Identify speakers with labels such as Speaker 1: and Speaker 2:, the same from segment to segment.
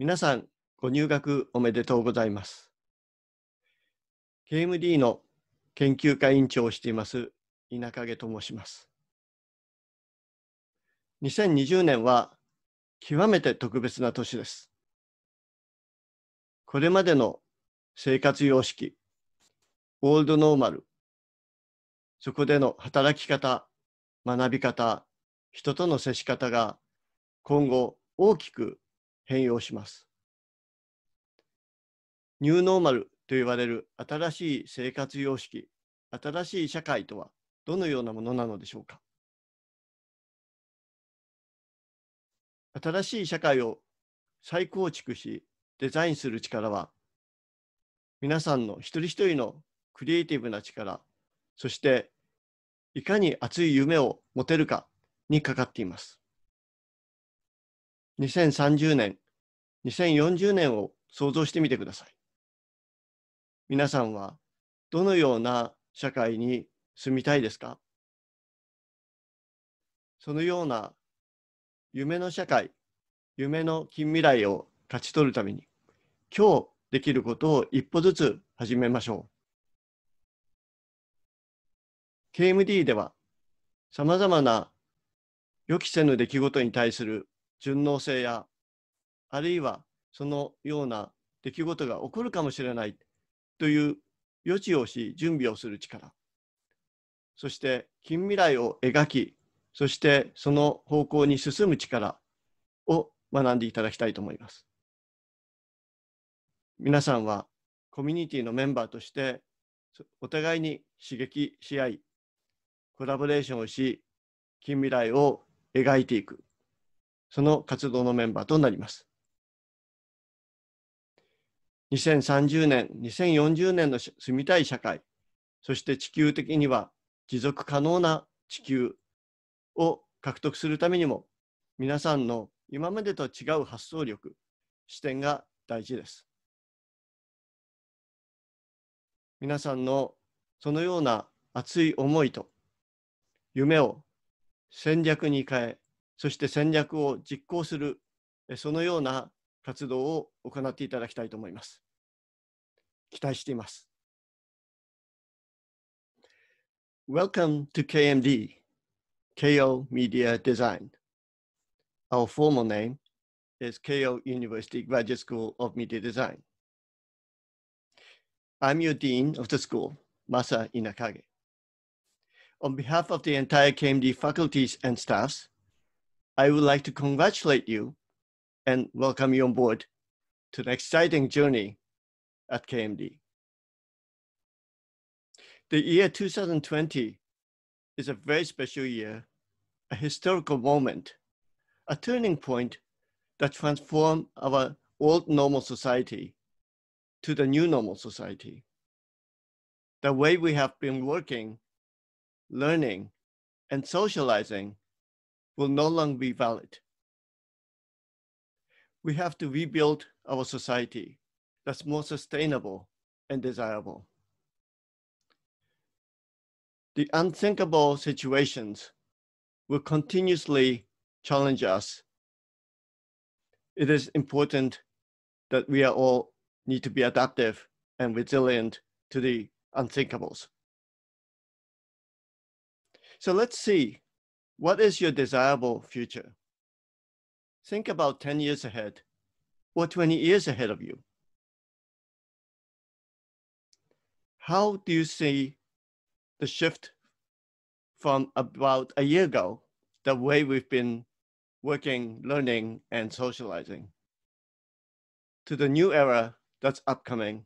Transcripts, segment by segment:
Speaker 1: 皆さん、ご入学おめでとうございます。KMD の研究会委員長をしています、稲影と申します。2020年は極めて特別な年です。これまでの生活様式、オールドノーマル、そこでの働き方、学び方、人との接し方が今後大きく変容します。ニューノーマルと言われる新しい生活様式、新しい社会とはどのようなものなのでしょうか。新しい社会を再構築しデザインする力は皆さんの一人一人のクリエイティブな力そしていかに熱い夢を持てるかにかかっています。2030年、2040年を想像してみてください。皆さんはどのような社会に住みたいですかそのような夢の社会、夢の近未来を勝ち取るために、今日できることを一歩ずつ始めましょう。KMD では、さまざまな予期せぬ出来事に対する順応性やあるいはそのような出来事が起こるかもしれないという予知をし準備をする力そして近未来を描きそしてその方向に進む力を学んでいただきたいと思います皆さんはコミュニティのメンバーとしてお互いに刺激し合いコラボレーションをし近未来を描いていくその活動のメンバーとなります。2030年、2040年の住みたい社会、そして地球的には持続可能な地球を獲得するためにも、皆さんの今までと違う発想力、視点が大事です。皆さんのそのような熱い思いと夢を戦略に変え、そして戦略を実行する、そのような活動を行っていただきたいと思います。期待しています。Welcome to KMD, KO Media Design. Our formal name is KO University Graduate School of Media Design. I'm your Dean of the school, Masa Inakage. On behalf of the entire KMD faculties and staffs, I would like to congratulate you and welcome you on board to the exciting journey at KMD. The year 2020 is a very special year, a historical moment, a turning point that transformed our old normal society to the new normal society. The way we have been working, learning, and socializing will no longer be valid. We have to rebuild our society that's more sustainable and desirable. The unthinkable situations will continuously challenge us. It is important that we are all need to be adaptive and resilient to the unthinkables. So let's see what is your desirable future? Think about 10 years ahead or 20 years ahead of you. How do you see the shift from about a year ago, the way we've been working, learning, and socializing, to the new era that's upcoming?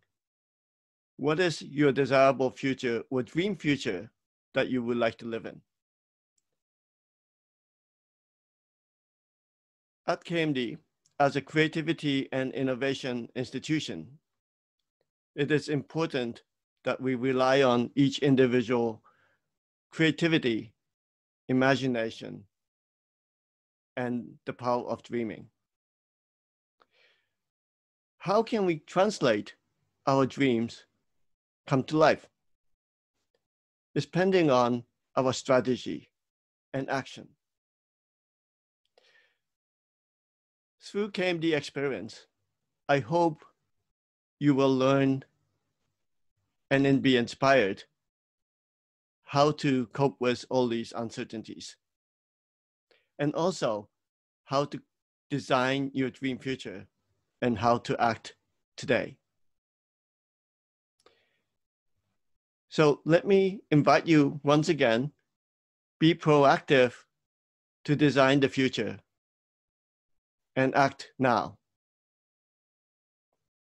Speaker 1: What is your desirable future or dream future that you would like to live in? at KMD as a creativity and innovation institution, it is important that we rely on each individual creativity, imagination, and the power of dreaming. How can we translate our dreams come to life? It's depending on our strategy and action. through KMD experience, I hope you will learn and then be inspired how to cope with all these uncertainties. And also how to design your dream future and how to act today. So let me invite you once again, be proactive to design the future and act now.